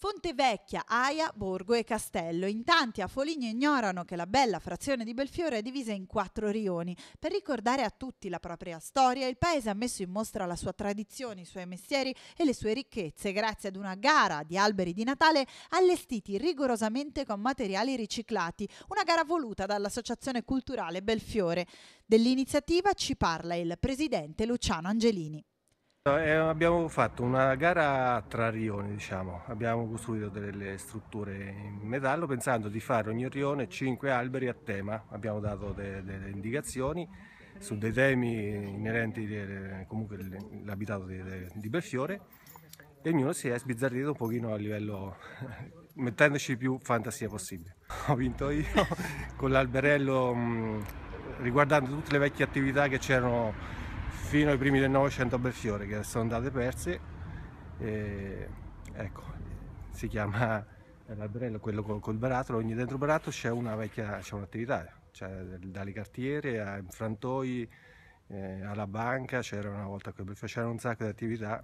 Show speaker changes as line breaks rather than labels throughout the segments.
Fontevecchia, Aia, Borgo e Castello. In tanti a Foligno ignorano che la bella frazione di Belfiore è divisa in quattro rioni. Per ricordare a tutti la propria storia, il paese ha messo in mostra la sua tradizione, i suoi mestieri e le sue ricchezze grazie ad una gara di alberi di Natale allestiti rigorosamente con materiali riciclati, una gara voluta dall'Associazione Culturale Belfiore. Dell'iniziativa ci parla il presidente Luciano Angelini.
Certo, eh, abbiamo fatto una gara tra rioni, diciamo. abbiamo costruito delle strutture in metallo pensando di fare ogni rione 5 alberi a tema, abbiamo dato delle, delle indicazioni su dei temi inerenti delle, eh, comunque l'abitato di, di Belfiore e ognuno si è sbizzarrito un pochino a livello mettendoci più fantasia possibile. Ho vinto io con l'alberello mm, riguardando tutte le vecchie attività che c'erano fino ai primi del Novecento a Belfiore che sono andate perse e, ecco si chiama eh, l'alberello quello col, col barattolo ogni dentro barattolo c'è una vecchia c'è un'attività cioè dalle cartiere ai frantoi eh, alla banca c'era una volta qui a Belfiore c'erano un sacco di attività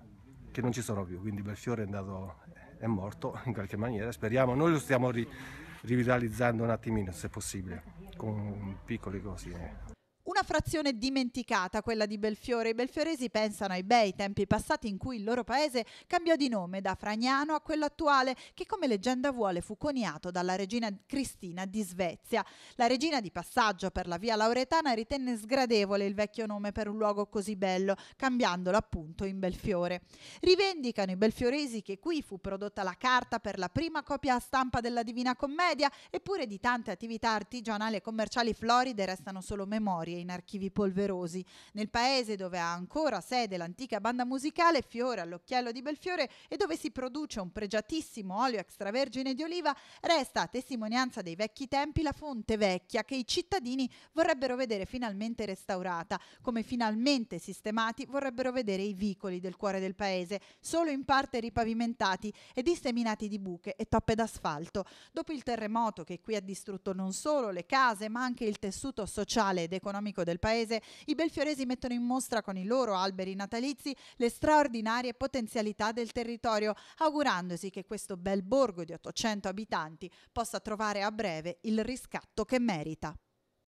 che non ci sono più quindi Belfiore è andato è morto in qualche maniera speriamo noi lo stiamo ri, rivitalizzando un attimino se possibile con piccole cose
una frazione dimenticata, quella di Belfiore. I belfioresi pensano ai bei tempi passati in cui il loro paese cambiò di nome da Fragnano a quello attuale, che come leggenda vuole fu coniato dalla regina Cristina di Svezia. La regina di passaggio per la via Lauretana ritenne sgradevole il vecchio nome per un luogo così bello, cambiandolo appunto in Belfiore. Rivendicano i belfioresi che qui fu prodotta la carta per la prima copia a stampa della Divina Commedia, eppure di tante attività artigianali e commerciali floride restano solo memorie storie in archivi polverosi. Nel paese dove ha ancora sede l'antica banda musicale Fiore all'Occhiello di Belfiore e dove si produce un pregiatissimo olio extravergine di oliva, resta a testimonianza dei vecchi tempi la fonte vecchia che i cittadini vorrebbero vedere finalmente restaurata, come finalmente sistemati vorrebbero vedere i vicoli del cuore del paese, solo in parte ripavimentati e disseminati di buche e toppe d'asfalto. Dopo il terremoto che qui ha distrutto non solo le case, ma anche il tessuto sociale ed economico economico del paese, i belfioresi mettono in mostra con i loro alberi natalizi le straordinarie potenzialità del territorio, augurandosi che questo bel borgo di 800 abitanti possa trovare a breve il riscatto che merita.